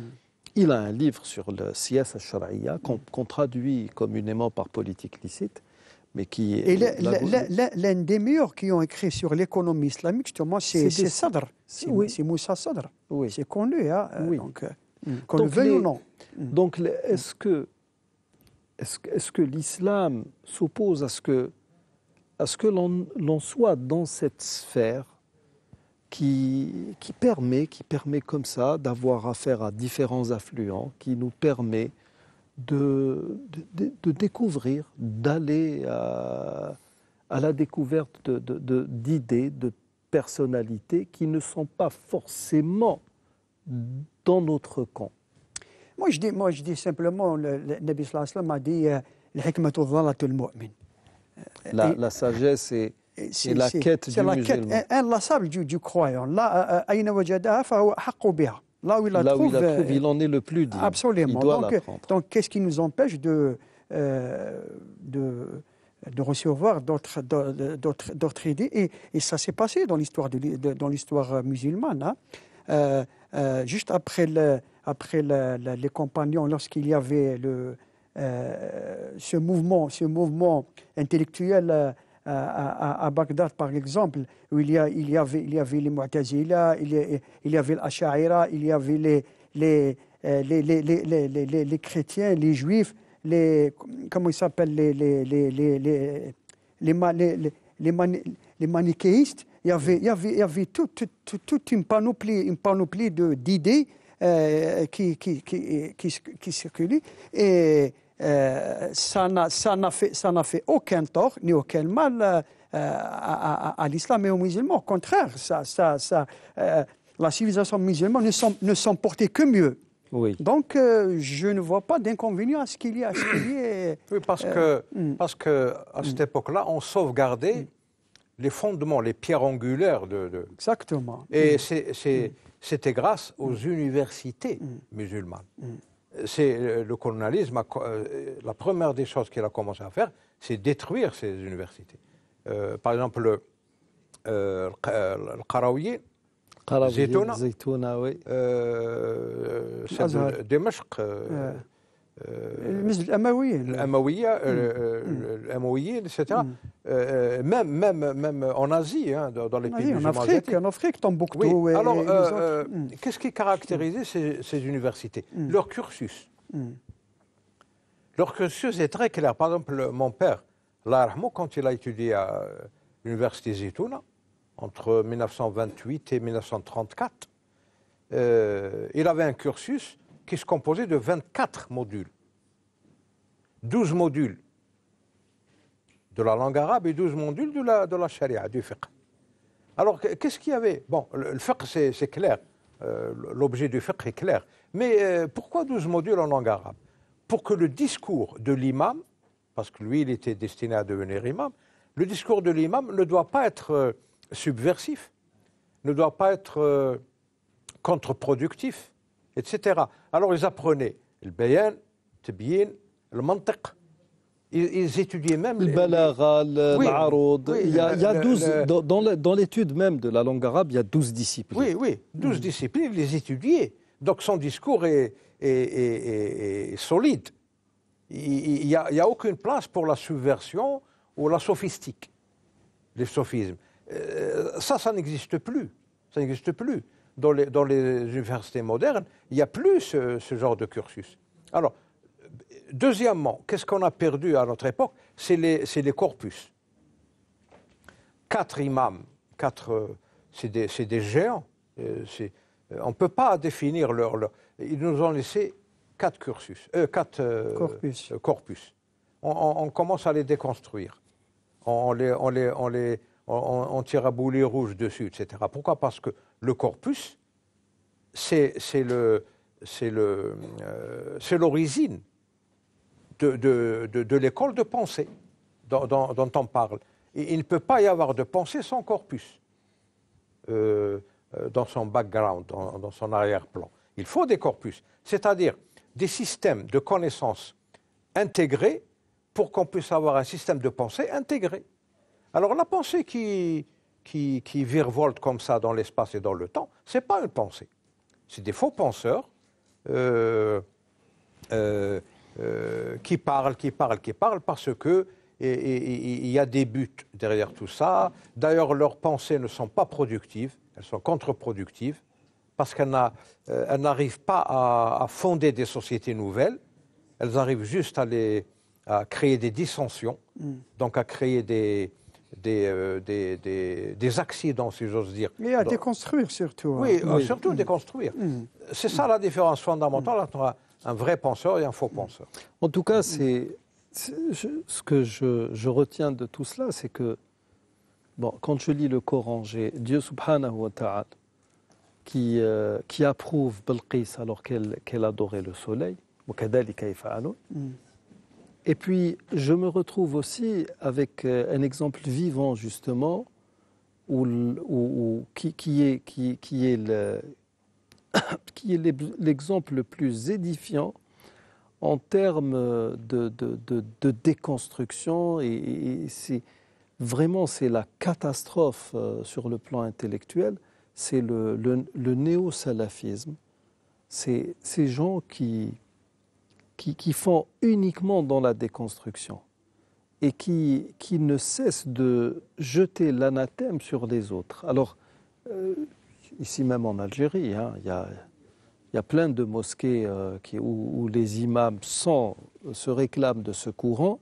Il a un livre sur le Siyas al qu'on traduit communément par politique licite. Mais qui est Et l'un des meilleurs qui ont écrit sur l'économie islamique, justement, c'est Sadr. C'est Moussa Sadr. C'est connu. Hein, euh, qu'on le veuille ou non. Donc, est-ce que est-ce que l'islam s'oppose à ce que, à ce que l'on soit dans cette sphère qui, qui, permet, qui permet comme ça d'avoir affaire à différents affluents, qui nous permet de, de, découvrir, d'aller à, la découverte d'idées, de personnalités qui ne sont pas forcément dans notre camp. Moi, je dis, moi, je dis simplement, le, le Nabi sallam a dit euh, la, la sagesse est. C'est la quête du musulman. C'est la quête inlassable du, du croyant. Là, euh, euh, Là où il la Là trouve, où il, la trouve, il en est le plus dit. Absolument. Il doit donc, euh, donc qu'est-ce qui nous empêche de, euh, de, de recevoir d'autres idées et, et, ça s'est passé dans l'histoire musulmane. Hein. Euh, euh, juste après le, après les compagnons, lorsqu'il y avait le, ce, mouvement, ce mouvement intellectuel à, Bagdad, par exemple, où il y, il y avait, il y avait les Mu'tazila, il, il y, avait l'Asha'ira, il y avait les, les, les, chrétiens, les juifs, les, comment ils s'appellent, les, les, les, manichéistes. Il y avait, il y avait, avait toute, une panoplie, une panoplie d'idées euh, qui, qui, circulent. Et euh, ça n'a fait, fait, aucun tort ni aucun mal euh, à, l'islam et aux musulmans. Au contraire, ça, ça, la civilisation musulmane ne portait que mieux. Oui. Donc, je ne vois pas d'inconvénient à ce qu'il y a. [COUGHS] oui, parce, qu'à que hmm. cette époque-là, on sauvegardait hmm. les fondements, les pierres angulaires de. de... Exactement. Et hmm. c'est c'était grâce aux mm. universités mm. musulmanes. Mm. C'est euh, le colonialisme, euh, la première des choses qu'il a commencé à faire, c'est détruire ces universités. Euh, par exemple, le, euh, le الامويين euh, euh, hmm. euh, hmm. etc. Hmm. même, même, même en Asie, hein, dans, les pays oui, en Afrique, en Afrique, Tombouctou Alors, qu'est-ce qui caractérisait ces, universités Leur cursus. Leur cursus est très clair. Par exemple, mon père, Larhmo, quand il a étudié à l'université Zitouna, entre 1928 et 1934, il avait un cursus qui se composait de 24 modules. 12 modules de la langue arabe et 12 modules de la, de la charia, du fiqh. Alors, qu'est-ce qu'il y avait Bon, le fiqh, c'est clair. Euh, l'objet du fiqh est clair. Mais euh, pourquoi 12 modules en langue arabe Pour que le discours de l'imam, parce que lui, il était destiné à devenir imam, le discours de l'imam ne doit pas être euh, subversif, ne doit pas être contre-productif, etc. Alors ils apprenaient le bayan, le le mantiq. Ils, étudiaient même. Le balagha, le maroud. dans, l'étude même de la langue arabe, il y a 12 disciplines. Oui, oui, 12 mm. disciplines, ils les étudiaient. Donc son discours est, solide. Il n'y a, aucune place pour la subversion ou la sophistique, les sophismes. Euh, ça, ça n'existe plus. Ça n'existe plus dans les, universités modernes, il n'y a plus ce, genre de cursus. Alors, deuxièmement, qu'est-ce qu'on a perdu à notre époque C'est les, les, corpus. Quatre imams, quatre, euh, c'est des, géants. Euh, euh, on ne peut pas définir leur, Ils nous ont laissé quatre cursus, quatre corpus. On, commence à les déconstruire. On, les, on, les, on, les, on, tire à boulet rouge dessus, etc. Pourquoi Parce que le corpus, c'est euh, l'origine de, de, l'école de pensée dont, on parle. il ne peut pas y avoir de pensée sans corpus euh, euh, dans son background, dans son arrière-plan. Il faut des corpus, c'est-à-dire des systèmes de connaissances intégrés pour qu'on puisse avoir un système de pensée intégré. Alors la pensée qui, qui, qui virevolte comme ça dans l'espace et dans le temps, ce n'est pas une pensée. C'est des faux penseurs euh, euh, euh, qui parlent, qui parlent, qui parlent, parce que il y a des buts derrière tout ça. D'ailleurs, leurs pensées ne sont pas productives, elles sont contre-productives, parce qu'elles n'arrivent pas à, fonder des sociétés nouvelles, elles arrivent juste à créer des dissensions, mm. donc à créer des, euh, des, accidents, si j'ose dire. Mais à déconstruire surtout. Hein. Euh, oui, surtout mm. déconstruire. Mm. C'est ça la différence fondamentale mm. entre un vrai penseur et un faux penseur. En tout cas, c'est ce que je, retiens de tout cela, c'est que bon, quand je lis le Coran, j'ai Dieu subhanahu wa ta'ala qui, euh, qui approuve Belkis alors qu'elle qu'elle adorait le soleil, et puis, je me retrouve aussi avec euh, un exemple vivant, justement, où, qui, est, qui, est qui est [COUGHS] l'exemple le plus édifiant en termes de, de, déconstruction. Et, c'est vraiment c'est la catastrophe euh, sur le plan intellectuel, c'est le, le, le néo-salafisme. C'est ces gens qui, qui, font uniquement dans la déconstruction et qui, qui ne cessent de jeter l'anathème sur les autres. Alors, euh, ici même en Algérie, hein, il y, a, y, a, plein de mosquées euh, où, les imams se réclament de ce courant.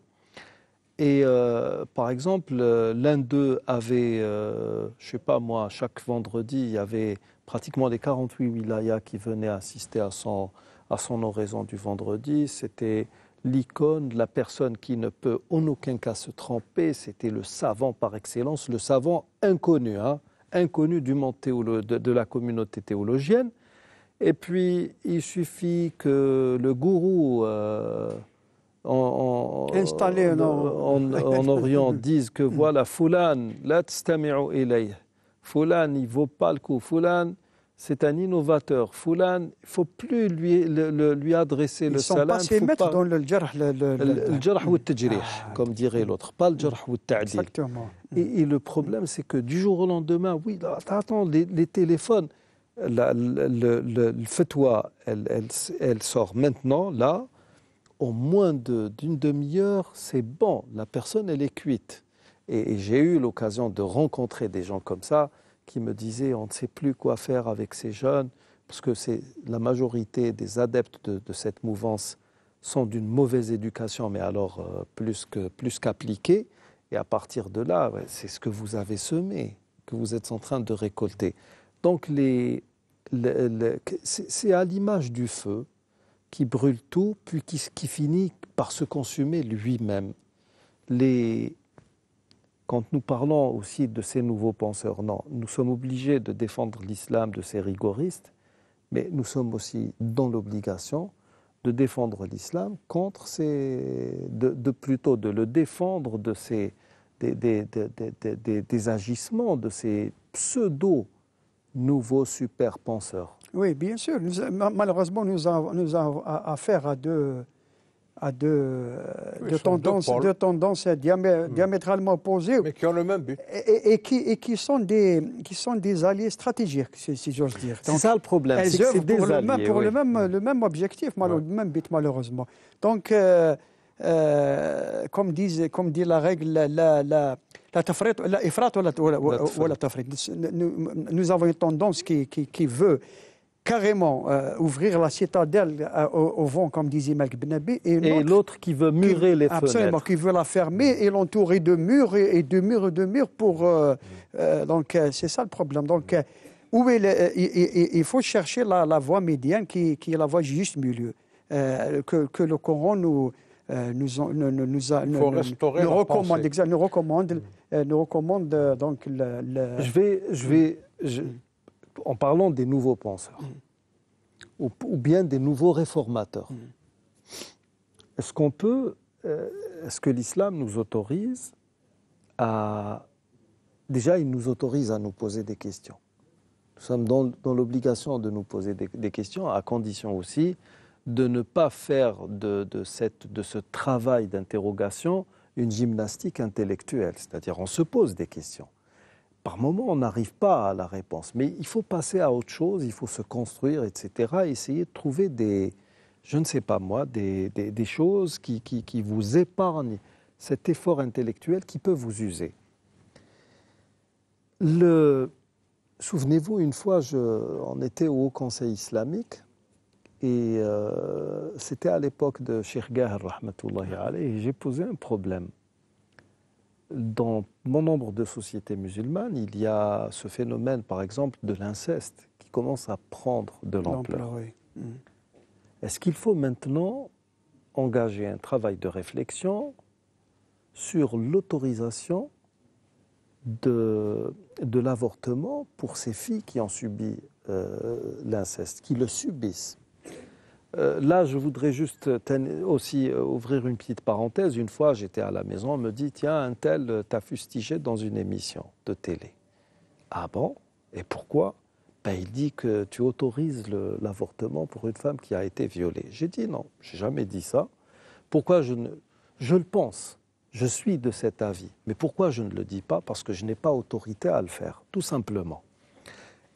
Et euh, par exemple, l'un d'eux avait, je ne sais pas moi, chaque vendredi, il y avait pratiquement les 48 wilayas qui venaient assister à son, à son oraison du vendredi, c'était l'icône, la personne qui ne peut en aucun cas se tremper, c'était le savant par excellence, le savant inconnu, hein, inconnu du monde de, la communauté théologienne. Et puis, il suffit que le gourou euh, en, Installé en, Orient [LAUGHS] dise que voilà, Fulan, let's tamiru ilay, fulan, il vaut pas le coup, fulan, c'est un innovateur. Foulan, il faut plus lui, lui adresser le salam. Ils mettre dans le jarh. Le, jarh ou le ah, comme dirait l'autre. Pas le jarh ou le Exactement. Et, le problème, c'est que du jour au lendemain, oui, attends, les, téléphones, le, fatwa, elle, elle, sort maintenant, là, au moins d'une demi-heure, c'est bon, la personne, elle est cuite. et j'ai eu l'occasion de rencontrer des gens comme ça qui me disait on ne sait plus quoi faire avec ces jeunes, parce que c'est la majorité des adeptes de, cette mouvance sont d'une mauvaise éducation, mais alors euh, plus que plus qu'appliquée. Et à partir de là, c'est ce que vous avez semé, que vous êtes en train de récolter. Donc les, c'est à l'image du feu qui brûle tout, puis qui, qui finit par se consumer lui-même. Les, quand nous parlons aussi de ces nouveaux penseurs, non, nous sommes obligés de défendre l'islam de ces rigoristes, mais nous sommes aussi dans l'obligation de défendre l'islam contre ces. De, plutôt de le défendre de ces. des, des agissements, de ces pseudo-nouveaux super-penseurs. Oui, bien sûr. malheureusement, nous nous avons affaire à deux à deux, euh, deux, tendances, deux, tendances, hmm. diamétralement opposées. Mais qui ont le même but. Et, et, qui, et, qui, sont des, qui sont des alliés stratégiques, si, si j'ose dire. C'est ça le problème. Elles œuvrent pour, le, même, pour le, même, le même objectif, le même but, malheureusement. Donc, euh, euh comme, comme dit la règle, la, la, la, tafrette. nous, avons une tendance qui, qui, qui veut carrément euh, ouvrir la citadelle euh, au, vent, comme disait Malik Benabi. Et, l'autre qui veut murer les fenêtres. Absolument, qui veut la fermer et l'entourer de murs et, de murs et de murs pour... Euh, donc, c'est ça le problème. Donc, où il, faut chercher la, voie médiane qui, est la voie juste milieu, que, le Coran nous... nous, nous, nous, nous recommande, nous recommande, nous recommande donc Je vais, je vais, en parlant des nouveaux penseurs ou, bien des nouveaux réformateurs, est-ce qu'on peut, euh, est-ce que l'islam nous autorise à. Déjà, il nous autorise à nous poser des questions. Nous sommes dans, dans l'obligation de nous poser des, questions, à condition aussi de ne pas faire de, de ce travail d'interrogation une gymnastique intellectuelle. C'est-à-dire, on se pose des questions par moment, on n'arrive pas à la réponse. Mais il faut passer à autre chose, il faut se construire, etc. Essayer de trouver des, je ne sais pas moi, des, choses qui, vous épargnent cet effort intellectuel qui peut vous user. Souvenez-vous, une fois, je... on était au Haut Conseil islamique. Et euh, c'était à l'époque de Sheikh et j'ai posé un problème dans mon nombre de sociétés musulmanes, il y a ce phénomène, par exemple, de l'inceste qui commence à prendre de l'ampleur. Mm. Est-ce qu'il faut maintenant engager un travail de réflexion sur l'autorisation de, l'avortement pour ces filles qui ont subi euh, l'inceste, qui le subissent euh, là, je voudrais juste aussi euh, ouvrir une petite parenthèse. Une fois, j'étais à la maison, on me dit Tiens, un tel euh, t'a fustigé dans une émission de télé. Ah bon Et pourquoi ben, Il dit que tu autorises l'avortement pour une femme qui a été violée. J'ai dit Non, j'ai jamais dit ça. Pourquoi je ne. Je le pense, je suis de cet avis. Mais pourquoi je ne le dis pas Parce que je n'ai pas autorité à le faire, tout simplement.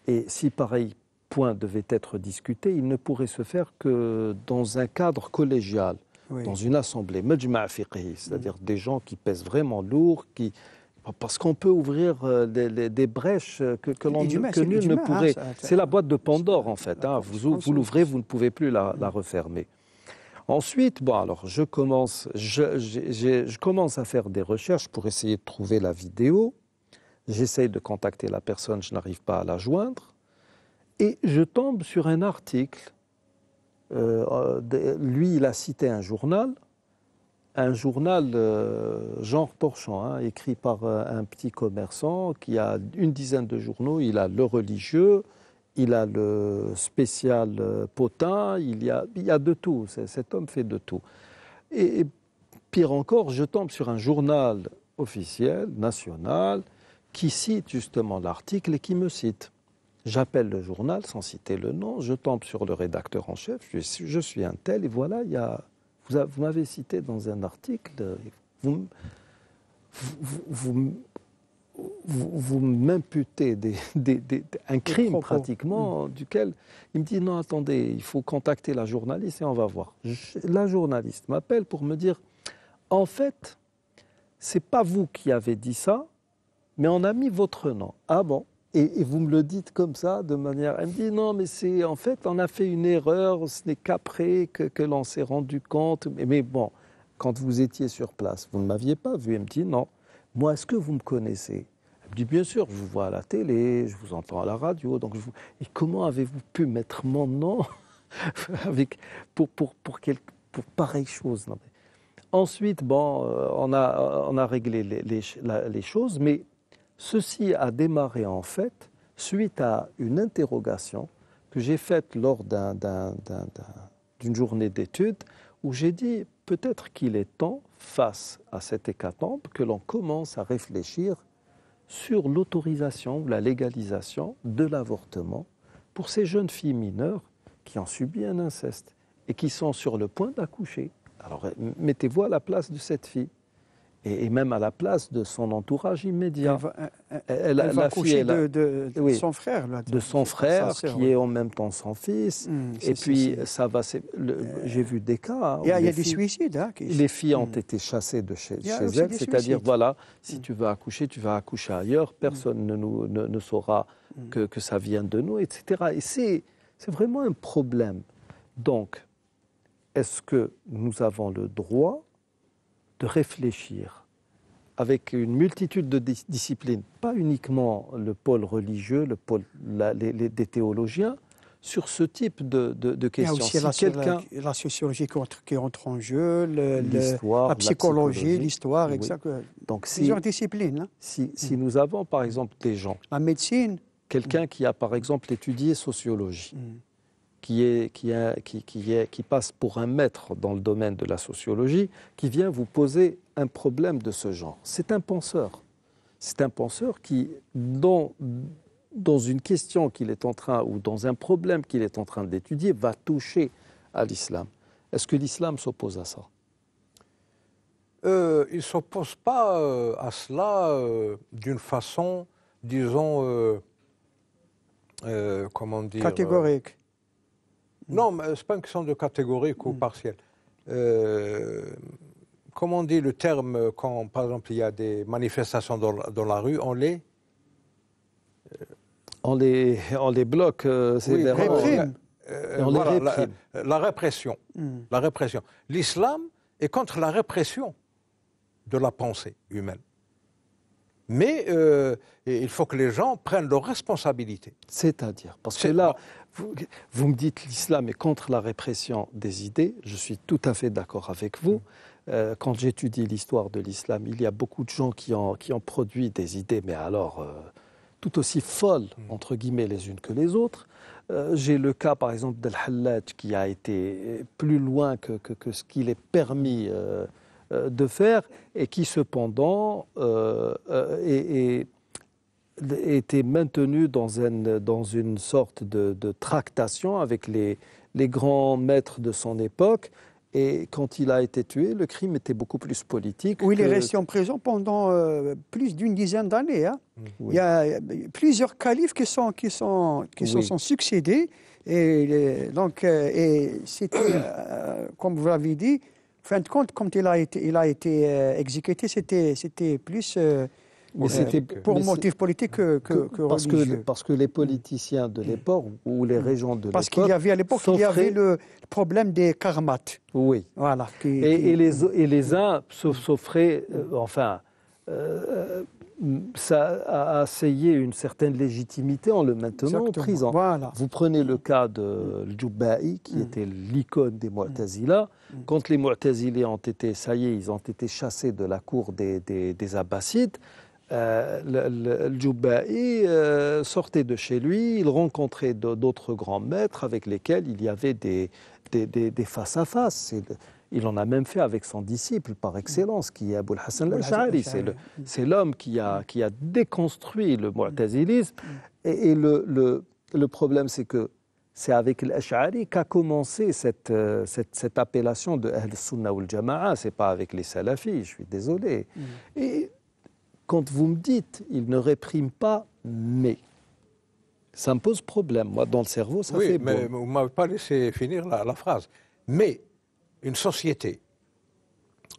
Et si pareil point devait être discuté, il ne pourrait se faire que dans un cadre collégial, dans une assemblée, c'est-à-dire mm. des gens qui pèsent vraiment lourd, qui, parce qu'on peut ouvrir euh, des, brèches euh, que, l'on que nul ne hein, pourrait. c'est la boîte de Pandore en fait. Hein. Vous, l'ouvrez, vous ne pouvez plus la, mm. refermer. Ensuite, bon alors je commence, je, commence à faire des recherches pour essayer de trouver la vidéo. J'essaye de contacter la personne, je n'arrive pas à la joindre. Et je tombe sur un article, euh, lui il a cité un journal, un journal genre euh, torchon, hein, écrit par euh, un petit commerçant qui a une dizaine de journaux. Il a le religieux, il a le spécial Potin, il y, a, il y a de tout. Cet homme fait de tout. et, pire encore, je tombe sur un journal officiel, national, qui cite justement l'article et qui me cite. J'appelle le journal, sans citer le nom, je tombe sur le rédacteur en chef, je suis, un tel, et voilà, il y a, vous, m'avez cité dans un article, vous, vous, m'imputez un crime pratiquement, mm. duquel il me dit non, attendez, il faut contacter la journaliste et on va voir. la journaliste m'appelle pour me dire, en fait, c'est pas vous qui avez dit ça, mais on a mis votre nom. Ah bon et, vous me le dites comme ça, de manière. Elle me dit non, mais c'est en fait, on a fait une erreur. Ce n'est qu'après que, l'on s'est rendu compte. Mais, bon, quand vous étiez sur place, vous ne m'aviez pas vu. Elle me dit non. Moi, est-ce que vous me connaissez Elle me dit bien sûr, je vous vois à la télé, je vous entends à la radio. Donc vous... Et comment avez-vous pu mettre mon nom [LAUGHS] avec pour pour pour, pour pareille chose non, Ensuite, bon, euh, on a on a réglé les, les choses, mais Ceci a démarré en fait suite à une interrogation que j'ai faite lors d'une journée d'études où j'ai dit peut-être qu'il est temps, face à cette hécatombe, que l'on commence à réfléchir sur l'autorisation ou la légalisation de l'avortement pour ces jeunes filles mineures qui ont subi un inceste et qui sont sur le point d'accoucher. Alors mettez-vous à la place de cette fille et, même à la place de son entourage immédiat. Elle, va de, son frère. de, son frère, qui est en même temps son fils. Hmm, et puis, ça va. Euh, j'ai vu des cas. Il y a, des suicides. Hein, les filles ont hmm. été chassées de chez, elles. C'est-à-dire, voilà, si hmm. tu vas accoucher, tu vas accoucher ailleurs. Personne ne, ne, saura que, que, ça vient de nous, etc. Et c'est vraiment un problème. Donc, est-ce que nous avons le droit de réfléchir avec une multitude de disciplines, pas uniquement le pôle religieux, le pôle des théologiens, sur ce type de, questions. Il y a aussi la, sociologie qui entre, en jeu, la psychologie, l'histoire, etc. Euh, Donc, si, plusieurs hein. mm. Si, nous avons, par exemple, des gens... La médecine. Quelqu'un mm. qui a, par exemple, étudié sociologie. Mm qui, est, qui, qui, qui, est, qui passe pour un maître dans le domaine de la sociologie, qui vient vous poser un problème de ce genre. C'est un penseur. C'est un penseur qui, dans, dans une question qu'il est en train, ou dans un problème qu'il est en train d'étudier, va toucher à l'islam. Est-ce que l'islam s'oppose à ça euh, Il ne s'oppose pas euh, à cela euh, d'une façon, disons, comment dire Catégorique. Non, ce n'est pas une question de catégorie ou mm. partielle. Euh, comment on dit le terme euh, quand, par exemple, il y a des manifestations dans, la rue On les. Euh, on les, on les bloque, c'est les réprime. La, répression. Mm. La répression. L'islam est contre la répression de la pensée humaine. Mais il faut que les gens prennent leurs responsabilités. C'est-à-dire Parce que là, vous, me dites l'islam est contre la répression des idées, je suis tout à fait d'accord avec vous. Mm. Euh, quand j'étudie l'histoire de l'islam, il y a beaucoup de gens qui ont, qui produit des idées, mais alors euh, tout aussi folles, mm. entre guillemets, les unes que les autres. Euh, j'ai le cas, par exemple, d'Al-Hallaj qui a été plus loin que, ce qu'il est permis de faire et qui, cependant, est était maintenu dans une, dans une sorte de, tractation avec les, grands maîtres de son époque. Et quand il a été tué, le crime était beaucoup plus politique. Oui, il est resté en prison pendant euh, plus d'une dizaine d'années. Hein. Mmh. Il y a euh, plusieurs califes qui sont, qui sont, qui sont, succédés. Et donc, euh, et c'était, comme vous l'avez dit, fin de compte, quand il a été, il a été exécuté, c'était, c'était plus mais c'était pour motif politique que, parce que parce que les politiciens de l'époque ou les mm. régions de l'époque parce qu'il y avait à l'époque il y avait le problème des karmates. Oui. Voilà. et, les mm. uns s'offraient euh, enfin. Euh, euh, ça a essayé une certaine légitimité en le maintenant en prison. Voilà. Vous prenez le cas de Djoubaï, mm. qui était l'icône des Mu'tazila. Quand les Mu'tazilés ont été, ça y est, ils ont été chassés de la cour des, des, des Abbassides, euh, le euh, sortait de chez lui, il rencontrait d'autres grands maîtres avec lesquels il y avait des, des, face à face. Il en a même fait avec son disciple par excellence, qui est Abou Hassan al shari C'est l'homme qui a, qui a déconstruit le mu'tazilisme. Et, le, le, problème, c'est que c'est avec l'Ash'ari qu'a commencé cette, euh, cette, appellation de Ahl Sunna ou al Jama'a. Ce pas avec les Salafis, je suis désolé. Mm. Et quand vous me dites il ne réprime pas, mais ça me pose problème. Moi, dans le cerveau, ça oui, mais vous ne m'avez pas laissé finir la, phrase. Mais une société,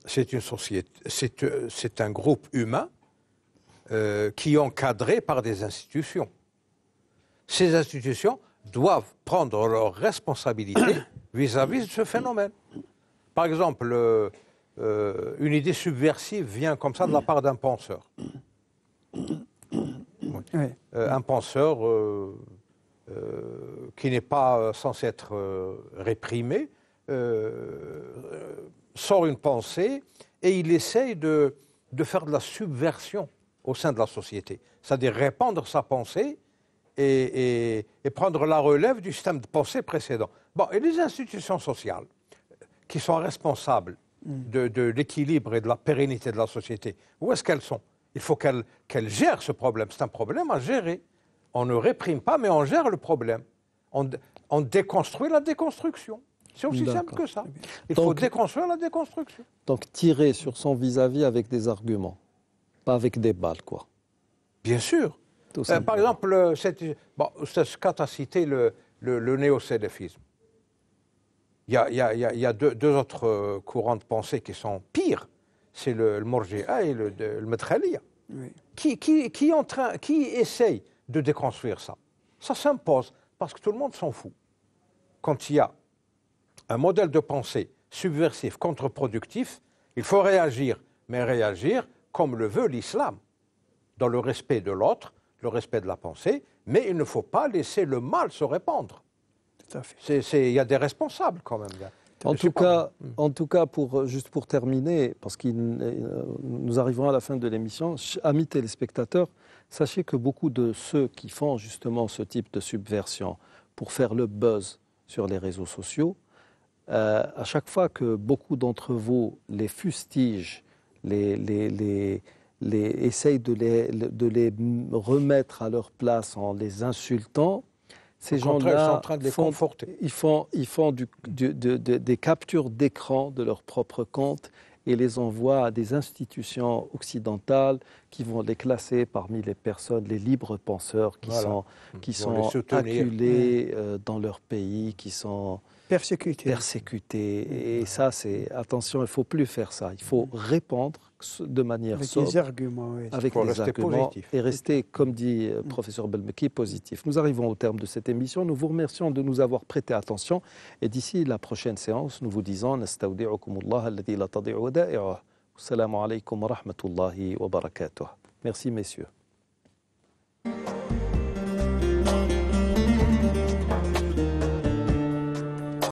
c'est une société, c'est euh, un groupe humain euh, qui est encadré par des institutions. Ces institutions doivent prendre leurs responsabilités [COUGHS] vis-à-vis de ce phénomène. Par exemple, euh, euh, une idée subversive vient comme ça de la part d'un penseur. Euh, un penseur euh, qui n'est pas censé être réprimé sort une pensée et il essaye de, faire de la subversion au sein de la société, c'est-à-dire répandre sa pensée et, et, prendre la relève du système de pensée précédent. Bon, et les institutions sociales qui sont responsables Mm. de, l'équilibre et de la pérennité de la société, où est-ce qu'elles sont Il faut qu'elles gèrent ce problème. C'est un problème à gérer. On ne réprime pas, mais on gère le problème. On, déconstruit la déconstruction. C'est aussi simple que ça. Eh Il faut déconstruire la déconstruction. Donc tirer sur son vis-à-vis avec des arguments, pas avec des balles, quoi. Bien sûr. Euh, par exemple, euh, bon, ce qu'a cité le, le, le néo il y a, deux, autres euh, courants de pensée qui sont pires. C'est le, le et le, le Qui, qui, qui essaye de déconstruire ça Ça s'impose parce que tout le monde s'en fout. Quand il y a un modèle de pensée subversif, contre-productif, il faut réagir, mais réagir comme le veut l'islam, dans le respect de l'autre, le respect de la pensée, mais il ne faut pas laisser le mal se répandre. Il y a des responsables quand même. En tout, cas, mm. en tout cas, pour, euh, juste pour terminer, parce que euh, nous arrivons à la fin de l'émission, amis téléspectateurs, sachez que beaucoup de ceux qui font justement ce type de subversion pour faire le buzz sur les réseaux sociaux, euh, à chaque fois que beaucoup d'entre vous les fustigent, les, les, essayent de les remettre à leur place en les insultant, ces gens-là font, ils font, ils font des captures d'écran de leur propre compte et les envoient à des institutions occidentales qui vont les classer parmi les personnes, les libres penseurs qui sont, qui sont acculés mmh. euh, dans leur pays, qui sont persécutés. persécutés. Et ça, c'est attention, il ne faut plus faire ça. Il faut répandre de manière avec sobre, arguments, avec et rester, comme dit le euh, professeur Belmeki, positif. Nous arrivons au terme de cette émission. Nous vous remercions de nous avoir prêté attention et d'ici la prochaine séance, nous vous disons wa barakatuh. Merci messieurs.